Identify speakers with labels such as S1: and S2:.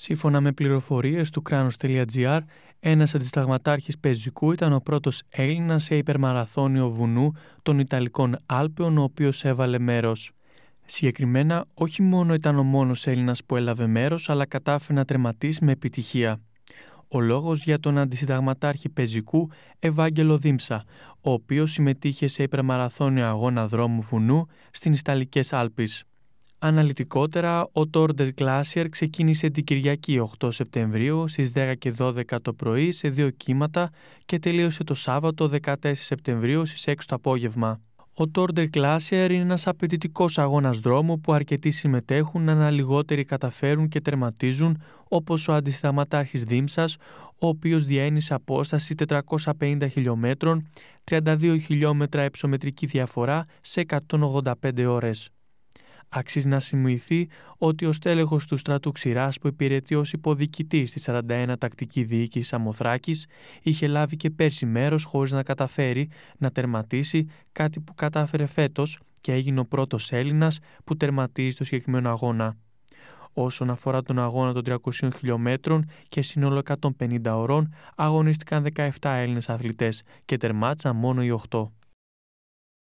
S1: Σύμφωνα με πληροφορίες του κράνο.gr, ένας αντισταγματάρχης πεζικού ήταν ο πρώτος Έλληνας σε υπερμαραθώνιο βουνού των Ιταλικών Άλπαιων, ο οποίος έβαλε μέρος. Συγκεκριμένα, όχι μόνο ήταν ο μόνος Έλληνας που έλαβε μέρος, αλλά κατάφερε να τερματίσει με επιτυχία. Ο λόγος για τον αντισυνταγματάρχη πεζικού Ευάγγελο Δίμψα, ο οποίος συμμετείχε σε υπερμαραθώνιο αγώνα δρόμου βουνού στις Ισταλικές Άλπε. Αναλυτικότερα, ο Τόρντερ Glacier ξεκίνησε την Κυριακή 8 Σεπτεμβρίου στις 10 και 12 το πρωί σε δύο κύματα και τελείωσε το Σάββατο 14 Σεπτεμβρίου στις 6 το απόγευμα. Ο Τόρντερ Glacier είναι ένας απαιτητικός αγώνας δρόμου που αρκετοί συμμετέχουν να λιγότεροι καταφέρουν και τερματίζουν όπως ο αντισταματάρχης Δήμσας, ο οποίος σε απόσταση 450 χιλιόμετρων, 32 χιλιόμετρα υψομετρική διαφορά σε 185 ώρες. Αξίζει να σημειωθεί ότι ο στέλεχος του στρατού Ξηράς που υπηρετεί ως υποδιοικητή στη 41 τακτική διοίκηση Αμοθράκης είχε λάβει και πέρσι μέρος χωρίς να καταφέρει να τερματίσει κάτι που κατάφερε φέτος και έγινε ο πρώτος Έλληνας που τερματίζει το συγκεκριμένο αγώνα. Όσον αφορά τον αγώνα των 300 χιλιόμετρων και σύνολο 150 ωρών, αγωνίστηκαν 17 Έλληνες αθλητές και τερμάτισαν μόνο οι 8.